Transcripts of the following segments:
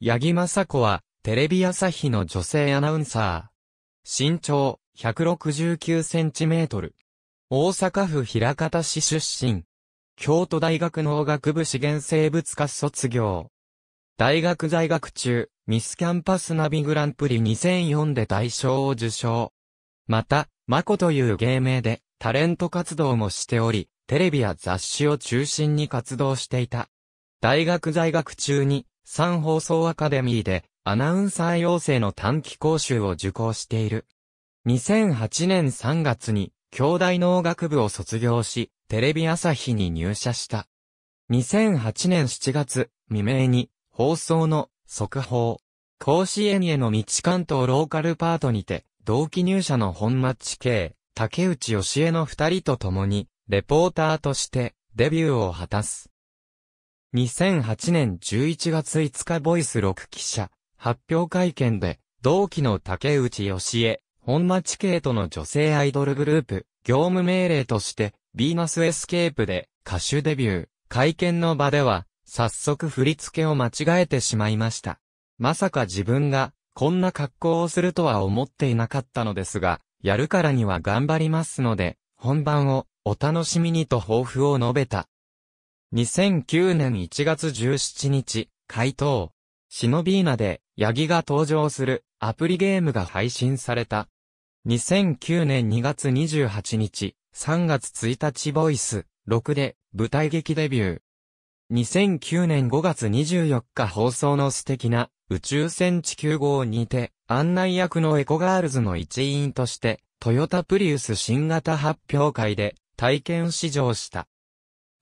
八木雅子は、テレビ朝日の女性アナウンサー。身長、169センチメートル。大阪府平方市出身。京都大学農学部資源生物科卒業。大学在学中、ミスキャンパスナビグランプリ2004で大賞を受賞。また、マコという芸名で、タレント活動もしており、テレビや雑誌を中心に活動していた。大学在学中に、三放送アカデミーでアナウンサー養成の短期講習を受講している。2008年3月に、京大農学部を卒業し、テレビ朝日に入社した。2008年7月、未明に、放送の、速報。甲子園への道関東ローカルパートにて、同期入社の本町系、竹内義恵の二人と共に、レポーターとして、デビューを果たす。2008年11月5日ボイス6記者、発表会見で、同期の竹内義恵、本町系との女性アイドルグループ、業務命令として、ビーナスエスケープで歌手デビュー。会見の場では、早速振り付けを間違えてしまいました。まさか自分が、こんな格好をするとは思っていなかったのですが、やるからには頑張りますので、本番をお楽しみにと抱負を述べた。2009年1月17日、回答。シノビーナで、ヤギが登場するアプリゲームが配信された。2009年2月28日、3月1日ボイス、6で、舞台劇デビュー。2009年5月24日放送の素敵な宇宙船地球号にて案内役のエコガールズの一員としてトヨタプリウス新型発表会で体験試乗した。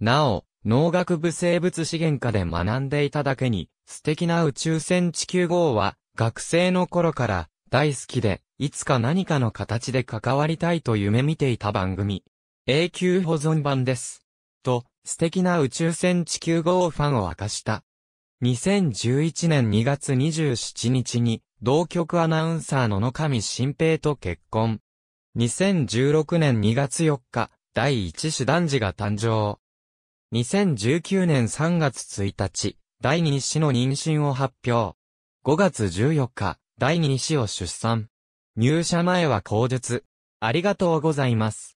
なお、農学部生物資源科で学んでいただけに、素敵な宇宙船地球号は、学生の頃から大好きで、いつか何かの形で関わりたいと夢見ていた番組。永久保存版です。と、素敵な宇宙船地球号ファンを明かした。2011年2月27日に、同局アナウンサーの野上新平と結婚。2016年2月4日、第一子男児が誕生。2019年3月1日、第2子の妊娠を発表。5月14日、第2子を出産。入社前は口述。ありがとうございます。